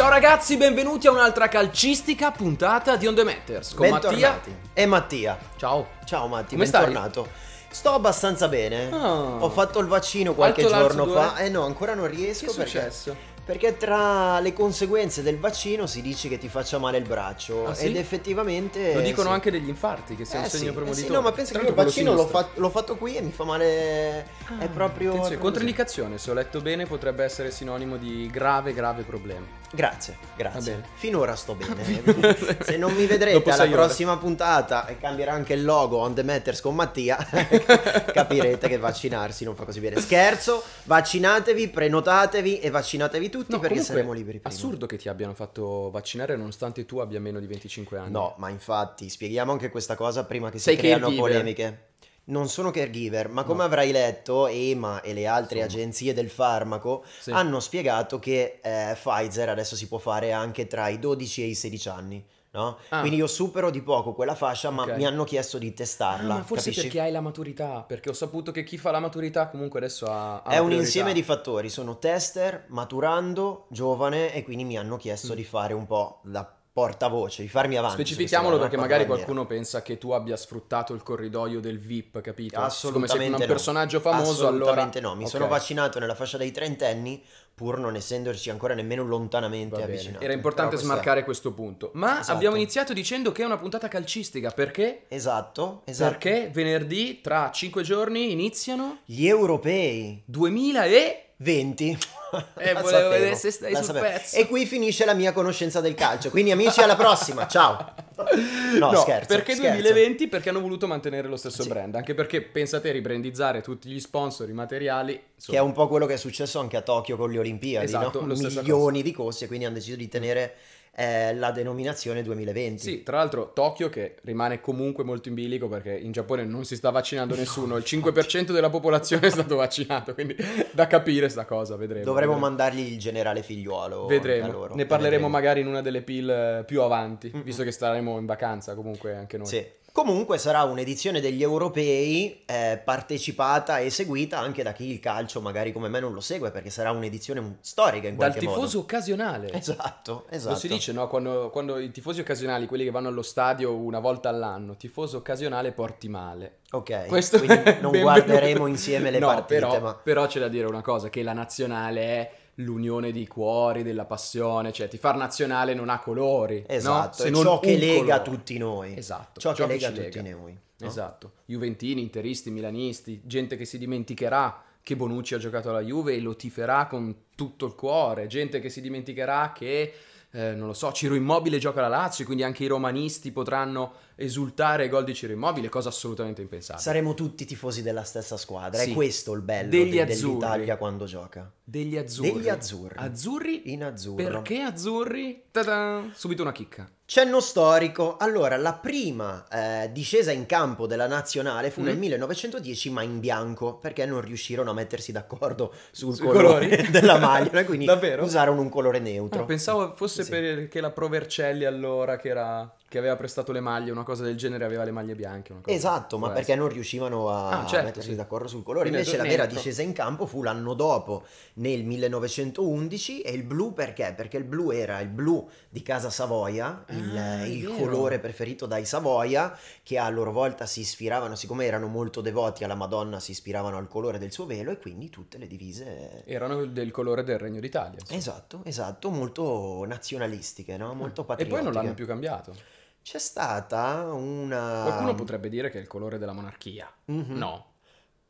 Ciao ragazzi, benvenuti a un'altra calcistica puntata di On The Matters con Bentornati. Mattia e Mattia. Ciao. Ciao Matti, Come bentornato. Stai? Sto abbastanza bene. Oh. Ho fatto il vaccino qualche Alto giorno fa e eh no, ancora non riesco che è perché successo? Perché tra le conseguenze del vaccino si dice che ti faccia male il braccio ah, sì? ed effettivamente... Lo dicono sì. anche degli infarti, che sia eh, un segno sì, premonitore. Eh sì, no, ma pensa che il vaccino l'ho, fa- l'ho, fatto qui e mi fa male... Ah, è proprio... Attenzione. Controindicazione, se ho letto bene, potrebbe essere sinonimo di grave, grave problema. Grazie, grazie. Finora sto bene. Eh. se non mi vedrete alla prossima ore. puntata e cambierà anche il logo on the matters con Mattia, capirete che vaccinarsi non fa così bene. Scherzo, vaccinatevi, prenotatevi e vaccinatevi tutti tutti no, perché saremo liberi prima. Assurdo che ti abbiano fatto vaccinare nonostante tu abbia meno di 25 anni. No, ma infatti, spieghiamo anche questa cosa prima che Sei si creano caregiver. polemiche. Non sono caregiver, ma come no. avrai letto, EMA e le altre Insomma. agenzie del farmaco sì. hanno spiegato che eh, Pfizer adesso si può fare anche tra i 12 e i 16 anni. No? Ah. Quindi io supero di poco quella fascia, ma okay. mi hanno chiesto di testarla. Ah, ma forse capisci? perché hai la maturità, perché ho saputo che chi fa la maturità comunque adesso ha... ha è un insieme di fattori, sono tester, maturando, giovane e quindi mi hanno chiesto mm. di fare un po' da portavoce, di farmi avanti. Specifichiamolo perché magari bandiera. qualcuno pensa che tu abbia sfruttato il corridoio del VIP, capito? Assolutamente Come sei un no. personaggio famoso, Assolutamente allora... no, mi okay. sono vaccinato nella fascia dei trentenni pur non essendoci ancora nemmeno lontanamente avvicinati. Era importante questa... smarcare questo punto. Ma esatto. abbiamo iniziato dicendo che è una puntata calcistica, perché? Esatto, esatto. Perché venerdì, tra cinque giorni, iniziano... Gli europei! 2000 e... 20. Eh, volevo vedere se stai sul sapevo. pezzo. E qui finisce la mia conoscenza del calcio. Quindi, amici, alla prossima. Ciao. No, no scherzo. Perché scherzo. 2020? Perché hanno voluto mantenere lo stesso sì. brand. Anche perché pensate a ribrandizzare tutti gli sponsor, i materiali. Insomma. Che è un po' quello che è successo anche a Tokyo con le Olimpiadi. Esatto, no? Milioni cosa. di costi. E quindi hanno deciso di tenere. Mm eh, la denominazione 2020. Sì, tra l'altro Tokyo che rimane comunque molto in bilico perché in Giappone non si sta vaccinando nessuno, il 5% della popolazione è stato vaccinato, quindi da capire sta cosa, vedremo. Dovremmo mandargli il generale figliuolo. Vedremo, ne parleremo vedremo. magari in una delle pill eh, più avanti, mm-hmm. visto che staremo in vacanza comunque anche noi. Sì. Comunque sarà un'edizione degli europei eh, partecipata e seguita anche da chi il calcio magari come me non lo segue perché sarà un'edizione storica in qualche Dal modo. Dal tifoso occasionale. Esatto, esatto. Lo si dice no? Quando, quando, i tifosi occasionali, quelli che vanno allo stadio una volta all'anno, tifoso occasionale porti male. Ok, Questo quindi non benvenuto. guarderemo insieme le no, partite. Però, ma... però c'è da dire una cosa, che la nazionale è l'unione dei cuori, della passione, cioè ti far nazionale non ha colori, esatto, no? è ciò che lega colore. tutti noi. Esatto, ciò, ciò che, che lega tutti lega. noi. No? Esatto, Juventini, interisti, milanisti, gente che si dimenticherà che Bonucci ha giocato alla Juve e lo tiferà con tutto il cuore, gente che si dimenticherà che, eh, non lo so, Ciro Immobile gioca alla Lazio, quindi anche i romanisti potranno esultare ai gol di Ciro Immobile, cosa assolutamente impensabile. Saremo tutti tifosi della stessa squadra, sì. è questo il bello degli de- dell'Italia quando gioca. Degli azzurri. Degli azzurri. Azzurri in azzurro. Perché azzurri? Ta-da! Subito una chicca. Cenno storico. Allora, la prima eh, discesa in campo della nazionale fu mm. nel 1910, ma in bianco, perché non riuscirono a mettersi d'accordo sul Sui colore colori. della maglia, quindi usarono un colore neutro. Ah, pensavo fosse sì. perché la Provercelli allora che era che aveva prestato le maglie, una cosa del genere, aveva le maglie bianche. esatto, ma perché non riuscivano a ah, certo, mettersi sì. d'accordo sul colore. Quindi Invece la vera discesa in campo fu l'anno dopo, nel 1911, e il blu perché? Perché il blu era il blu di Casa Savoia, il, ah, il colore preferito dai Savoia, che a loro volta si ispiravano, siccome erano molto devoti alla Madonna, si ispiravano al colore del suo velo e quindi tutte le divise... Erano del colore del Regno d'Italia. Insomma. Esatto, esatto, molto nazionalistiche, no? molto patriottiche. E poi non l'hanno più cambiato c'è stata una... Qualcuno potrebbe dire che è il colore della monarchia, mm-hmm. no?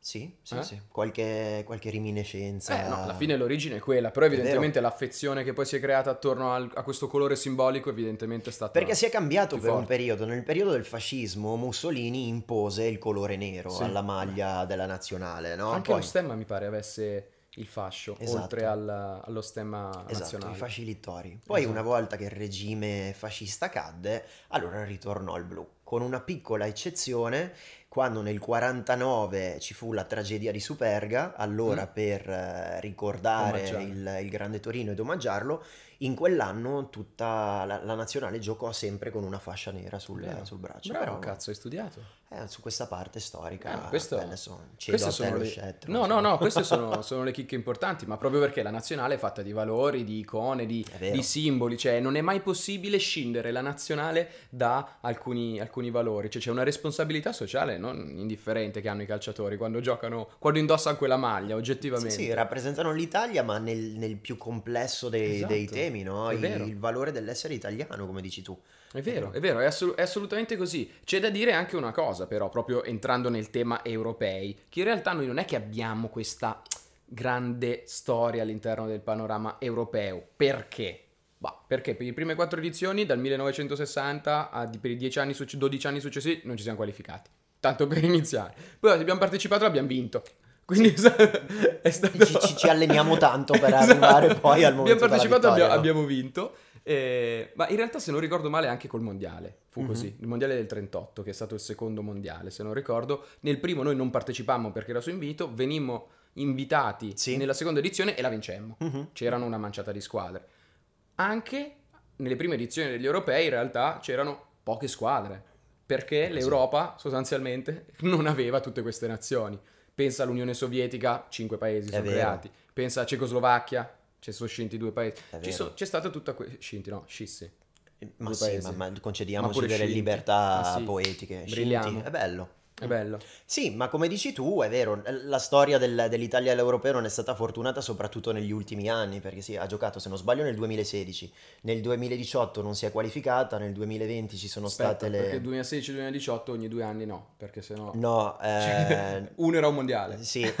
Sì, sì, eh? sì. Qualche, qualche riminescenza. Eh, no, alla fine l'origine è quella, però evidentemente l'affezione che poi si è creata attorno al, a questo colore simbolico evidentemente è stata... Perché si è cambiato per forte. un periodo, nel periodo del fascismo Mussolini impose il colore nero sì. alla maglia della nazionale, no? Anche poi... lo stemma mi pare avesse il fascio, esatto. oltre al, allo stemma esatto, nazionale. i fasci littori. Poi esatto. una volta che il regime fascista cadde, allora ritornò al blu, con una piccola eccezione quando nel 49 ci fu la tragedia di Superga, allora mm. per eh, ricordare il, il, grande Torino ed omaggiarlo, in quell'anno tutta la, la nazionale giocò sempre con una fascia nera sul, eh, sul braccio. Bravo, però, cazzo, hai studiato? Eh, su questa parte storica. Eh, questo, beh, adesso cedo a sono le... Shet, no, no, no, queste sono, sono, le chicche importanti, ma proprio perché la nazionale è fatta di valori, di icone, di, di simboli, cioè non è mai possibile scindere la nazionale da alcuni, alcuni valori, cioè c'è una responsabilità sociale non indifferente che hanno i calciatori quando giocano, quando indossano quella maglia, oggettivamente. Sì, sì rappresentano l'Italia, ma nel, nel, più complesso dei, esatto. dei temi problemi, no? il, valore dell'essere italiano, come dici tu. È vero, è vero, è, assolut- è, assolutamente così. C'è da dire anche una cosa, però, proprio entrando nel tema europei, che in realtà noi non è che abbiamo questa grande storia all'interno del panorama europeo. Perché? Bah, perché per le prime quattro edizioni, dal 1960 a, per i 10 anni, 12 anni successivi, non ci siamo qualificati. Tanto per iniziare. Poi abbiamo partecipato e abbiamo vinto. Quindi è stato... ci, ci, alleniamo tanto per esatto. arrivare poi al momento. Abbiamo partecipato, vittoria, abbiamo, no? abbiamo vinto. Eh, ma in realtà, se non ricordo male, anche col mondiale fu mm-hmm. così. Il mondiale del 38, che è stato il secondo mondiale, se non ricordo. Nel primo noi non partecipammo perché era su invito, venimmo invitati sì. nella seconda edizione e la vincemmo. Mm-hmm. C'erano una manciata di squadre. Anche nelle prime edizioni degli europei, in realtà, c'erano poche squadre perché eh l'Europa sostanzialmente non aveva tutte queste nazioni. Pensa all'Unione Sovietica, cinque paesi sono creati. Pensa a Cecoslovacchia, ci sono scinti due paesi. So, c'è stata tutta questa... scinti, no, scissi. Eh, ma sì, ma, ma concediamoci ma delle scinti. libertà ah, sì. poetiche. Brilliamo. È bello. È mm. bello. Sì, ma come dici tu, è vero, la storia del, dell'Italia all'Europeo non è stata fortunata soprattutto negli ultimi anni, perché sì, ha giocato, se non sbaglio, nel 2016, nel 2018 non si è qualificata, nel 2020 ci sono Aspetta, state le... Perché 2016-2018 ogni due anni no, perché sennò... No, cioè, eh... uno era un mondiale. Sì, eh,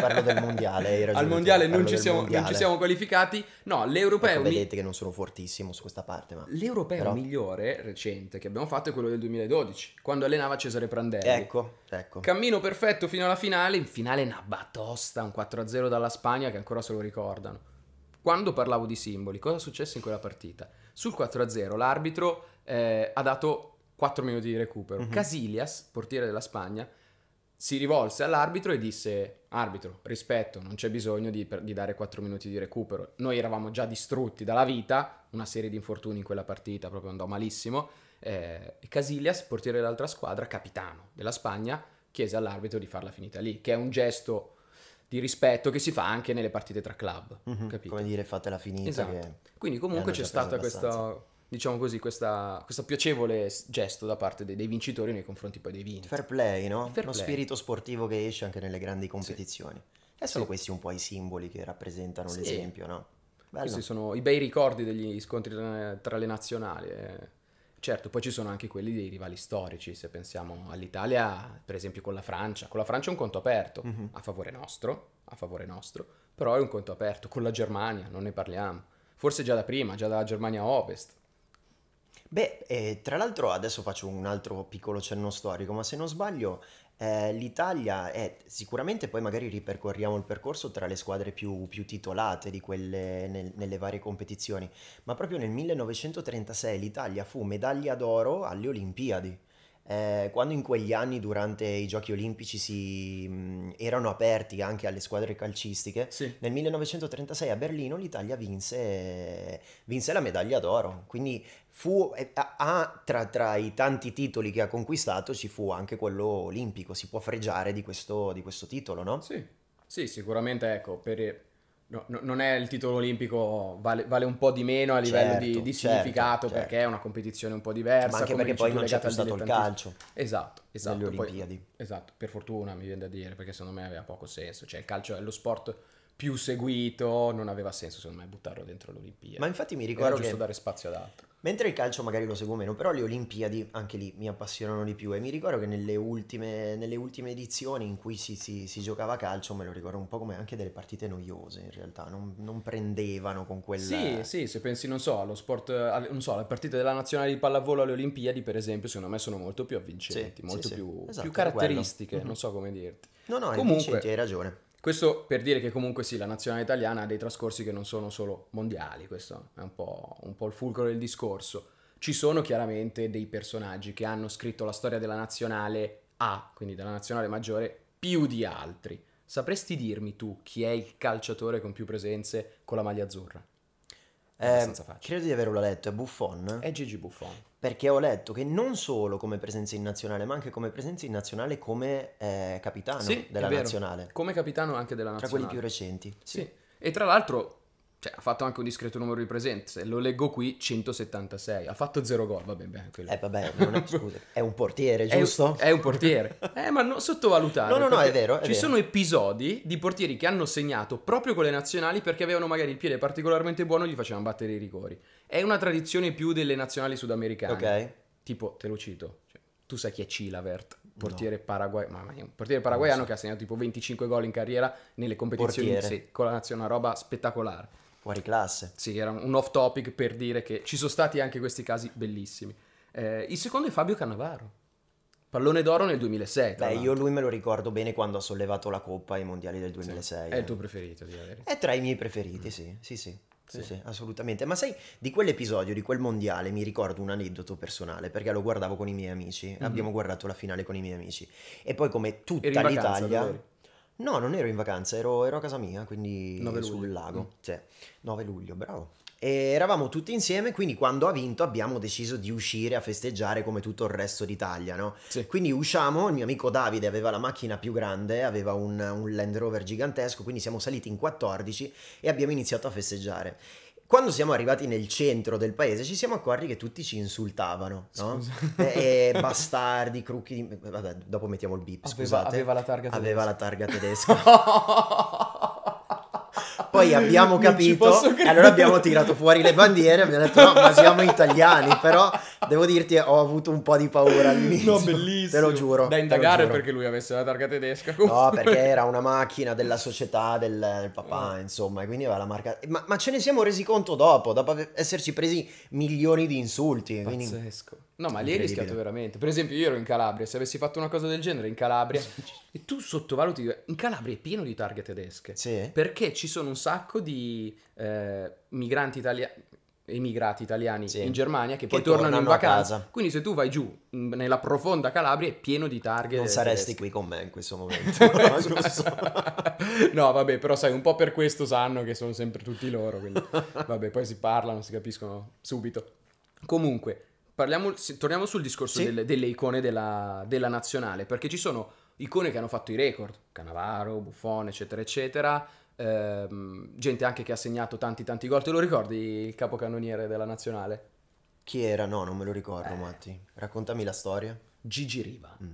parlo del mondiale. Al mondiale, te, non, ci siamo, mondiale. non ci, siamo, qualificati, no, l'europeo... Ecco, vedete mi... che non sono fortissimo su questa parte, ma... L'europeo Però... migliore recente che abbiamo fatto è quello del 2012, quando allenava Cesare Prandelli. Ecco. Ecco, Cammino perfetto fino alla finale, in finale una batosta, un 4-0 dalla Spagna che ancora se lo ricordano. Quando parlavo di simboli, cosa è successo in quella partita? Sul 4-0 l'arbitro eh, ha dato 4 minuti di recupero. Mm-hmm. Casilias, portiere della Spagna, si rivolse all'arbitro e disse: Arbitro, rispetto, non c'è bisogno di, per, di, dare 4 minuti di recupero. Noi eravamo già distrutti dalla vita, una serie di infortuni in quella partita proprio andò malissimo eh, Casillas, portiere dell'altra squadra, capitano della Spagna, chiese all'arbitro di farla finita lì, che è un gesto di rispetto che si fa anche nelle partite tra club, mm-hmm, come dire fatela finita. Esatto. Quindi comunque c'è stata questa, diciamo così, questa, questo piacevole gesto da parte dei, dei, vincitori nei confronti poi dei vinti. Fair play, no? Fair Uno play. spirito sportivo che esce anche nelle grandi competizioni. Sì. E sono sì. questi un po' i simboli che rappresentano sì. l'esempio, no? Bello. Questi sono i bei ricordi degli scontri tra le nazionali. Eh. Certo, poi ci sono anche quelli dei rivali storici, se pensiamo all'Italia, per esempio con la Francia. Con la Francia è un conto aperto, uh-huh. a favore nostro, a favore nostro, però è un conto aperto. Con la Germania non ne parliamo. Forse già da prima, già dalla Germania Ovest. Beh, eh, tra l'altro adesso faccio un altro piccolo cenno storico, ma se non sbaglio eh, l'Italia è sicuramente poi magari ripercorriamo il percorso tra le squadre più, più titolate di quelle nel, nelle varie competizioni, ma proprio nel 1936 l'Italia fu medaglia d'oro alle Olimpiadi. Eh, quando in quegli anni durante i giochi olimpici si, mh, erano aperti anche alle squadre calcistiche, sì. nel 1936 a Berlino l'Italia vinse, vinse la medaglia d'oro. Quindi fu, ha, eh, tra, tra, i tanti titoli che ha conquistato ci fu anche quello olimpico, si può fregiare di questo, di questo titolo, no? Sì, sì sicuramente ecco, per, no, non è il titolo olimpico, vale, vale, un po' di meno a livello certo, di, di, certo, significato certo, perché è una competizione un po' diversa. Ma anche perché poi non c'è più stato il calcio. Esatto, esatto. Poi, Olimpiadi. esatto, per fortuna mi viene da dire perché secondo me aveva poco senso, cioè il calcio è lo sport più seguito, non aveva senso secondo me buttarlo dentro le Olimpiadi. Ma infatti mi ricordo Era giusto che... dare spazio ad altro. Mentre il calcio magari lo seguo meno, però le Olimpiadi anche lì mi appassionano di più e mi ricordo che nelle ultime, nelle ultime edizioni in cui si, si, si, giocava calcio me lo ricordo un po' come anche delle partite noiose in realtà, non, non prendevano con quella... Sì, sì, se pensi, non so, allo sport, non so, alle partite della nazionale di pallavolo alle Olimpiadi per esempio, secondo me sono molto più avvincenti, sì, molto sì, più, Esatto, più, caratteristiche, non mhm. so come dirti. No, no, Comunque, hai ragione. Questo per dire che comunque sì, la nazionale italiana ha dei trascorsi che non sono solo mondiali, questo è un po', un po', il fulcro del discorso. Ci sono chiaramente dei personaggi che hanno scritto la storia della nazionale A, quindi della nazionale maggiore, più di altri. Sapresti dirmi tu chi è il calciatore con più presenze con la maglia azzurra? Eh, credo di averlo letto, è Buffon. È Gigi Buffon perché ho letto che non solo come presenza in nazionale, ma anche come presenza in nazionale come eh, capitano sì, della nazionale. Come capitano anche della nazionale. Tra quelli più recenti. Sì. sì. E tra l'altro cioè, ha fatto anche un discreto numero di presenze. Lo leggo qui, 176. Ha fatto 0 gol, va bene. Quello. Eh, vabbè, è, scusa, è un portiere, giusto? È, è un portiere. eh, ma non sottovalutare. No, no, no, è vero. È ci vero. sono episodi di portieri che hanno segnato proprio con le nazionali perché avevano magari il piede particolarmente buono e gli facevano battere i rigori. È una tradizione più delle nazionali sudamericane. Ok. Tipo, te lo cito. Cioè, tu sai chi è Cilavert? portiere no. paraguayano, ma, ma un portiere paraguayano so. che ha segnato tipo 25 gol in carriera nelle competizioni sì, con la nazionale, una roba spettacolare. Fuori classe. Sì, era un off topic per dire che ci sono stati anche questi casi bellissimi. Eh, il secondo è Fabio Cannavaro. Pallone d'oro nel 2006. Beh, io lui me lo ricordo bene quando ha sollevato la coppa ai mondiali del 2006. Sì. È il eh. tuo preferito, di È tra i miei preferiti, mm. sì, sì, sì. Sì, sì, assolutamente. Ma sai, di quell'episodio, di quel mondiale, mi ricordo un aneddoto personale, perché lo guardavo con i miei amici. Mm-hmm. Abbiamo guardato la finale con i miei amici. E poi come tutta l'Italia... Vacanza, No, non ero in vacanza, ero, ero a casa mia, quindi sul lago. Mm. Cioè, 9 luglio, bravo. E eravamo tutti insieme, quindi quando ha vinto abbiamo deciso di uscire a festeggiare come tutto il resto d'Italia, no? Sì. Quindi usciamo, il mio amico Davide aveva la macchina più grande, aveva un, un Land Rover gigantesco, quindi siamo saliti in 14 e abbiamo iniziato a festeggiare. Quando siamo arrivati nel centro del paese ci siamo accorti che tutti ci insultavano, no? E, e bastardi, crucchi di... Vabbè, dopo mettiamo il bip, scusate. Aveva la targa tedesca. Aveva la targa tedesca. Poi abbiamo capito, allora abbiamo tirato fuori le bandiere, e abbiamo detto no, ma siamo italiani, però Devo dirti, ho avuto un po' di paura all'inizio. No, bellissimo. Te lo giuro. Da indagare perché lui avesse la targa tedesca. Comunque. No, perché era una macchina della società del, del papà, oh. insomma, e quindi aveva la marca. Ma, ma, ce ne siamo resi conto dopo, dopo esserci presi milioni di insulti. Pazzesco. Quindi... No, ma lì hai rischiato veramente. Per esempio, io ero in Calabria. Se avessi fatto una cosa del genere in Calabria, e tu sottovaluti. In Calabria è pieno di targhe tedesche. Sì. Perché ci sono un sacco di eh, migranti italiani emigrati italiani sì. in Germania che, che poi tornano, tornano in vacanza. Quindi se tu vai giù mm, nella profonda Calabria è pieno di target. Non saresti tedesche. qui con me in questo momento. no, vabbè, però sai, un po' per questo sanno che sono sempre tutti loro, quindi vabbè, poi si parlano, si capiscono subito. Comunque, parliamo, torniamo sul discorso sì? delle, delle, icone della, della nazionale, perché ci sono icone che hanno fatto i record, Canavaro, Buffone, eccetera, eccetera, ehm, gente anche che ha segnato tanti tanti gol. Te lo ricordi il capocannoniere della nazionale? Chi era? No, non me lo ricordo, eh. Matti. Raccontami la storia. Gigi Riva. Mm.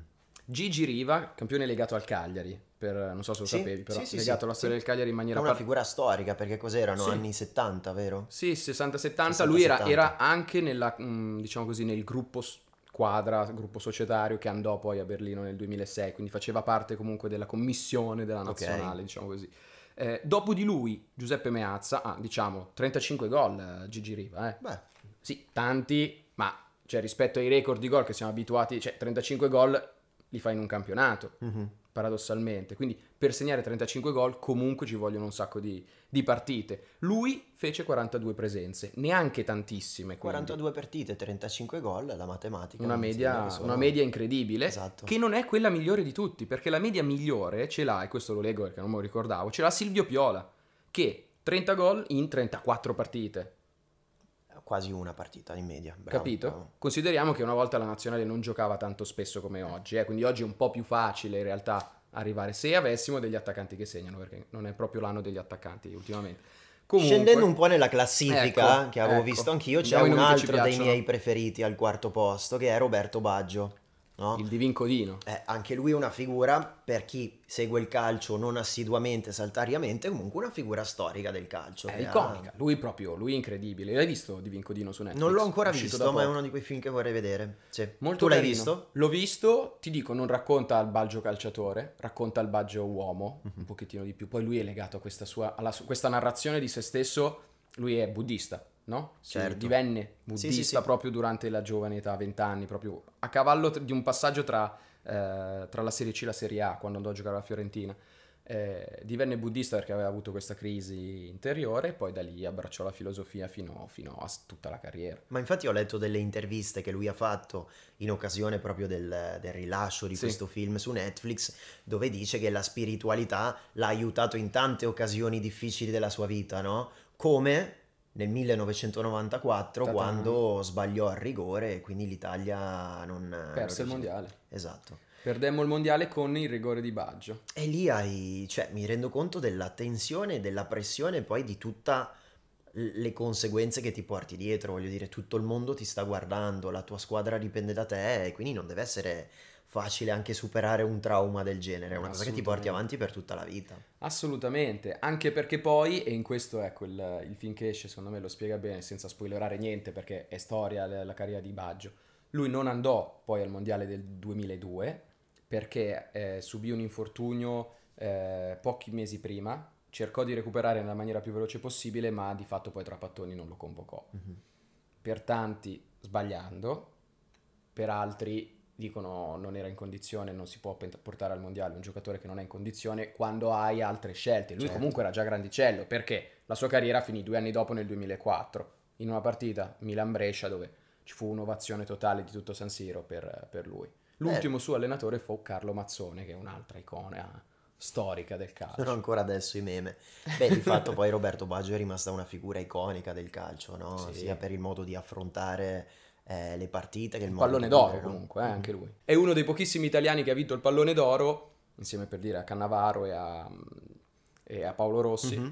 Gigi Riva, campione legato al Cagliari, per, non so se lo sì, sapevi, però sì, sì, legato alla storia del Cagliari in maniera... È una par- figura storica, perché cos'erano? Anni 70, vero? Sì, 60-70, lui era, era, anche nella, mm, diciamo così, nel gruppo squadra, gruppo societario che andò poi a Berlino nel 2006, quindi faceva parte comunque della commissione della nazionale, okay. diciamo così. Eh, dopo di lui Giuseppe Meazza, ah, diciamo 35 gol eh, Gigi Riva. Eh. Beh. Sì, tanti, ma cioè, rispetto ai record di gol che siamo abituati, cioè 35 gol li fa in un campionato. Mm-hmm paradossalmente. Quindi per segnare 35 gol comunque ci vogliono un sacco di, di partite. Lui fece 42 presenze, neanche tantissime. Quindi. 42 partite, 35 gol, la matematica. Una, media, sono... una media, incredibile, esatto. che non è quella migliore di tutti, perché la media migliore ce l'ha, e questo lo leggo perché non me lo ricordavo, ce l'ha Silvio Piola, che 30 gol in 34 partite quasi una partita in media. Bravo, Capito? Bravo. Consideriamo che una volta la nazionale non giocava tanto spesso come eh. oggi, eh? quindi oggi è un po' più facile in realtà arrivare se avessimo degli attaccanti che segnano, perché non è proprio l'anno degli attaccanti ultimamente. Comunque, Scendendo un po' nella classifica ecco, che avevo ecco. visto anch'io, c'è Noi un altro dei miei preferiti al quarto posto che è Roberto Baggio. No? Il divincodino. Codino. Eh, anche lui è una figura, per chi segue il calcio non assiduamente, saltariamente, comunque una figura storica del calcio. È iconica, ha... lui proprio, lui è incredibile. L'hai visto divincodino su Netflix? Non l'ho ancora visto, ma è uno di quei film che vorrei vedere. Sì. Molto tu l'hai carino. visto? L'ho visto, ti dico, non racconta il Baggio calciatore, racconta il Baggio uomo, mm-hmm. un pochettino di più. Poi lui è legato a questa, sua, alla, questa narrazione di se stesso, lui è buddista no? Certo. divenne buddista sì, sì, sì. proprio durante la giovane età, 20 anni, proprio a cavallo di un passaggio tra, eh, tra, la Serie C e la Serie A, quando andò a giocare alla Fiorentina. Eh, divenne buddista perché aveva avuto questa crisi interiore e poi da lì abbracciò la filosofia fino, fino, a tutta la carriera. Ma infatti ho letto delle interviste che lui ha fatto in occasione proprio del, del rilascio di sì. questo film su Netflix dove dice che la spiritualità l'ha aiutato in tante occasioni difficili della sua vita, no? Come nel 1994 Tatana. quando sbagliò al rigore e quindi l'Italia non... Perse non il mondiale. Esatto. Perdemmo il mondiale con il rigore di Baggio. E lì hai, cioè, mi rendo conto della tensione, della pressione e poi di tutte le conseguenze che ti porti dietro, voglio dire, tutto il mondo ti sta guardando, la tua squadra dipende da te e quindi non deve essere facile anche superare un trauma del genere, è una cosa che ti porti avanti per tutta la vita. Assolutamente, anche perché poi, e in questo ecco il, il film che esce secondo me lo spiega bene senza spoilerare niente perché è storia la carriera di Baggio, lui non andò poi al mondiale del 2002 perché eh, subì un infortunio eh, pochi mesi prima, cercò di recuperare nella maniera più veloce possibile ma di fatto poi Trapattoni non lo convocò. Mm-hmm. Per tanti sbagliando, per altri dicono non era in condizione, non si può portare al mondiale un giocatore che non è in condizione quando hai altre scelte. Lui certo. comunque era già grandicello perché la sua carriera finì due anni dopo nel 2004 in una partita Milan-Brescia dove ci fu un'ovazione totale di tutto San Siro per, per lui. L'ultimo eh. suo allenatore fu Carlo Mazzone che è un'altra icona storica del calcio. Sono ancora adesso i meme. Beh, di fatto poi Roberto Baggio è rimasta una figura iconica del calcio, no? sì. sia per il modo di affrontare eh, le partite. Che il, il pallone d'oro no? comunque, eh, mm. anche lui. È uno dei pochissimi italiani che ha vinto il pallone d'oro, insieme per dire a Cannavaro e a, e a Paolo Rossi. Mm-hmm.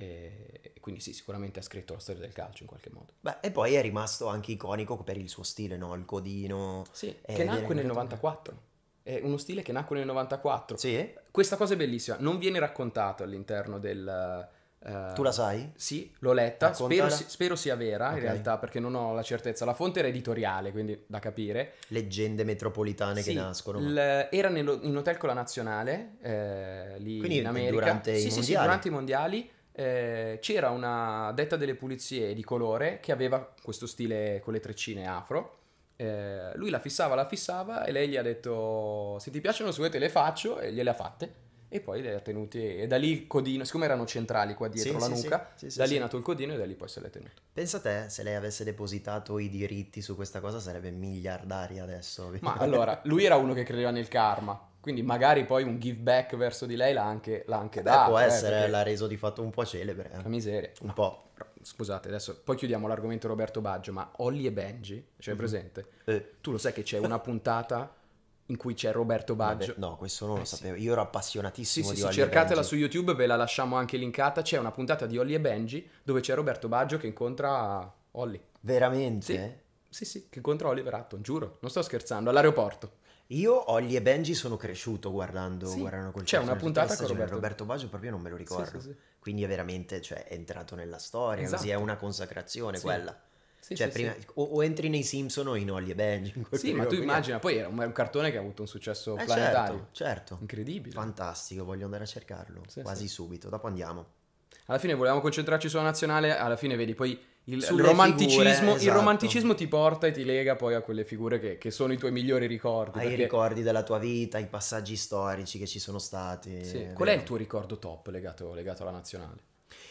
E quindi sì, sicuramente ha scritto la storia del calcio in qualche modo. Beh, e poi è rimasto anche iconico per il suo stile, no? Il codino. Sì, eh, che nacque nel 94. È uno stile che nacque nel 94. Sì. Questa cosa è bellissima, non viene raccontato all'interno del, Uh, tu la sai? Sì, l'ho letta, spero, spero, sia vera okay. in realtà perché non ho la certezza. La fonte era editoriale, quindi da capire. Leggende metropolitane sì, che nascono. L- era nello, in hotel con la nazionale, eh, lì quindi in America. Durante sì, i sì, sì, durante i mondiali. Eh, c'era una detta delle pulizie di colore che aveva questo stile con le treccine afro. Eh, lui la fissava, la fissava e lei gli ha detto: Se ti piacciono le sue, te le faccio e gliele ha fatte e poi le ha tenute e da lì il codino, siccome erano centrali qua dietro sì, la sì, nuca, sì, da lì è nato il codino e da lì poi se l'è tenuto. Pensa te, se lei avesse depositato i diritti su questa cosa sarebbe miliardaria adesso. Ma allora, lui era uno che credeva nel karma, quindi magari poi un give back verso di lei l'ha anche, l'ha anche Beh, dato. Può eh, essere, eh, l'ha reso di fatto un po' celebre. Eh. La miseria. Un no. po'. Scusate, adesso poi chiudiamo l'argomento Roberto Baggio, ma Olly e Benji, cioè mm-hmm. presente? Eh. Tu lo sai che c'è una puntata in cui c'è Roberto Baggio. no, questo non eh, lo sapevo. Sì. Io ero appassionatissimo sì, di sì, Ollie sì, cercatela su YouTube, ve la lasciamo anche linkata. C'è una puntata di Ollie e Benji dove c'è Roberto Baggio che incontra Ollie. Veramente? Sì, sì, sì che incontra Oliver Hutton, giuro. Non sto scherzando, all'aeroporto. Io, Ollie e Benji sono cresciuto guardando, sì, guardando quel C'è una puntata con Roberto. Roberto Baggio, proprio non me lo ricordo. Sì, sì, Quindi è veramente, cioè, è entrato nella storia, esatto. così è esatto. una consacrazione quella. Sì, cioè, sì, prima, sì. O, o, entri nei Simpson o in Olly e Benji. Sì, ma tu immagina, poi era un, un, cartone che ha avuto un successo eh, planetario. Certo, certo. Incredibile. Fantastico, voglio andare a cercarlo quasi subito. Dopo andiamo. Alla fine volevamo concentrarci sulla nazionale, alla fine vedi poi il romanticismo, figure, esatto. il romanticismo, ti porta e ti lega poi a quelle figure che, che sono i tuoi migliori ricordi. Ai ricordi della tua vita, i passaggi storici che ci sono stati. Sì. Qual è il tuo ricordo top legato, legato alla nazionale?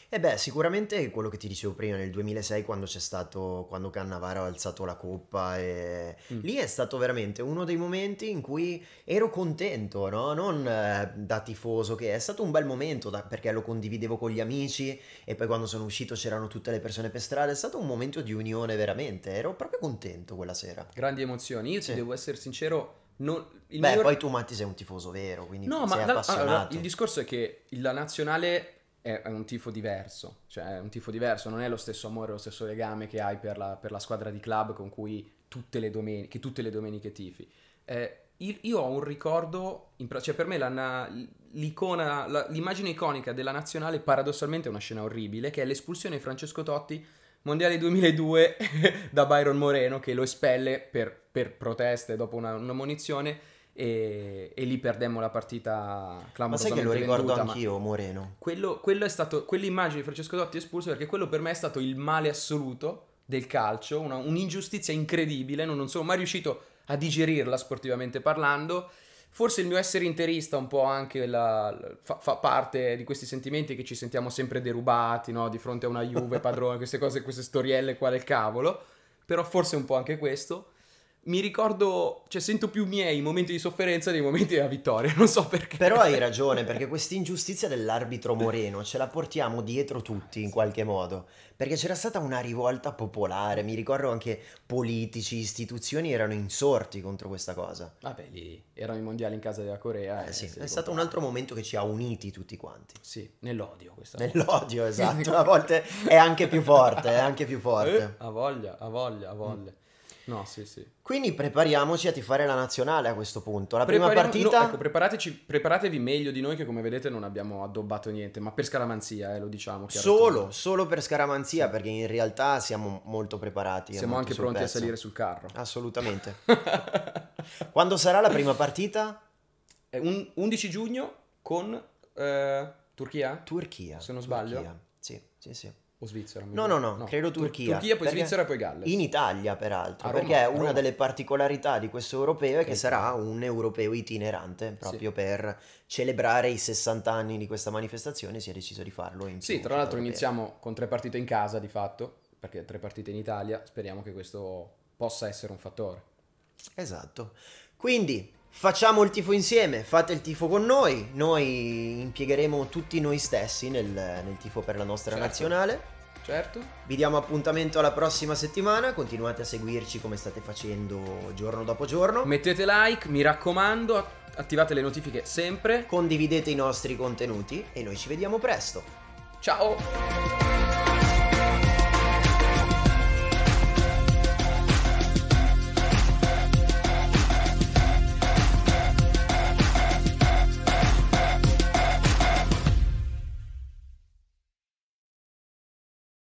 E beh, sicuramente quello che ti dicevo prima, nel 2006 quando c'è stato, quando Cannavaro ha alzato la coppa, e... mm. lì è stato veramente uno dei momenti in cui ero contento, no? Non eh, da tifoso, che è stato un bel momento da... perché lo condividevo con gli amici e poi quando sono uscito c'erano tutte le persone per strada, è stato un momento di unione veramente, ero proprio contento quella sera. Grandi emozioni, io sì. ti devo essere sincero, non, Beh, miglior... poi tu Matti sei un tifoso vero, quindi no, sei ma, appassionato. Allora, il discorso è che la nazionale è, è, un tifo diverso, cioè è un tifo diverso, non è lo stesso amore, lo stesso legame che hai per la, per la squadra di club con cui tutte le domeniche, tutte le domeniche tifi. Eh, io ho un ricordo, cioè per me la, l'icona, la, l'immagine iconica della nazionale paradossalmente è una scena orribile, che è l'espulsione di Francesco Totti, Mondiale 2002, da Byron Moreno, che lo espelle per, per proteste dopo una, una munizione e, e lì perdemmo la partita clamorosamente Ma sai che lo ricordo venduta, anch'io, Moreno? Quello, quello è stato, quell'immagine di Francesco Dotti espulso perché quello per me è stato il male assoluto del calcio, una, un'ingiustizia incredibile, non, non sono mai riuscito a digerirla sportivamente parlando forse il mio essere interista un po' anche la, fa, fa, parte di questi sentimenti che ci sentiamo sempre derubati no? di fronte a una Juve padrone, queste cose, queste storielle qua del cavolo, però forse un po' anche questo mi ricordo, cioè sento più miei momenti di sofferenza dei momenti della vittoria, non so perché. Però hai ragione, perché questa ingiustizia dell'arbitro Moreno ce la portiamo dietro tutti in qualche modo, perché c'era stata una rivolta popolare, mi ricordo anche politici, istituzioni erano insorti contro questa cosa. Vabbè, lì erano i mondiali in casa della Corea. Eh, sì, è stato un altro momento che ci ha uniti tutti quanti. Sì, nell'odio questa Nell'odio, volta. esatto, a volte è anche più forte, è anche più forte. Eh, a voglia, a voglia, a voglia. Mm. No, sì, sì. Quindi prepariamoci a tifare la nazionale a questo punto. La prima Prepariamo... partita... No, ecco, preparatevi meglio di noi che come vedete non abbiamo addobbato niente, ma per scaramanzia, eh, lo diciamo. Solo, solo per scaramanzia, sì. perché in realtà siamo molto preparati. Siamo molto anche pronti pezzo. a salire sul carro. Assolutamente. Quando sarà la prima partita? È un 11 giugno con eh, Turchia? Turchia. Se non sbaglio. Turchia. Sì, sì, sì. O Svizzera? No, no, no, no, credo Turchia. Turchia, poi Svizzera e poi Galles. In Italia, peraltro, Roma, perché una delle particolarità di questo europeo è che, che sarà un europeo itinerante, proprio sì. per celebrare i 60 anni di questa manifestazione si è deciso di farlo in Sì, tra cioè, l'altro europea. iniziamo con tre partite in casa, di fatto, perché tre partite in Italia, speriamo che questo possa essere un fattore. Esatto. Quindi, Facciamo il tifo insieme, fate il tifo con noi, noi impiegheremo tutti noi stessi nel, nel tifo per la nostra certo. nazionale. Certo. Vi diamo appuntamento alla prossima settimana, continuate a seguirci come state facendo giorno dopo giorno. Mettete like, mi raccomando, attivate le notifiche sempre. Condividete i nostri contenuti e noi ci vediamo presto. Ciao!